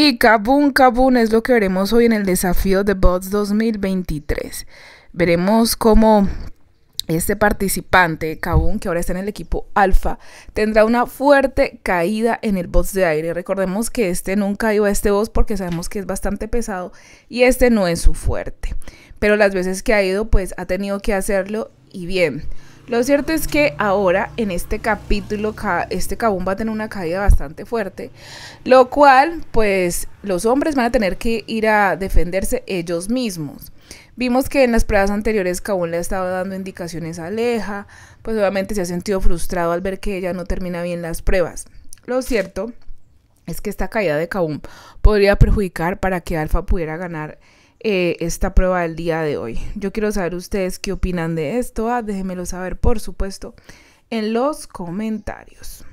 Y Kabun Kabun es lo que veremos hoy en el desafío de Bots 2023. Veremos cómo este participante, Kabun, que ahora está en el equipo Alfa, tendrá una fuerte caída en el bots de aire. Recordemos que este nunca ido a este boss porque sabemos que es bastante pesado y este no es su fuerte. Pero las veces que ha ido, pues ha tenido que hacerlo y bien. Lo cierto es que ahora en este capítulo este Kabum va a tener una caída bastante fuerte, lo cual pues los hombres van a tener que ir a defenderse ellos mismos. Vimos que en las pruebas anteriores Kabum le ha estado dando indicaciones a Aleja, pues obviamente se ha sentido frustrado al ver que ella no termina bien las pruebas. Lo cierto es que esta caída de Kabum podría perjudicar para que Alfa pudiera ganar eh, esta prueba del día de hoy. Yo quiero saber ustedes qué opinan de esto. Ah, déjenmelo saber, por supuesto, en los comentarios.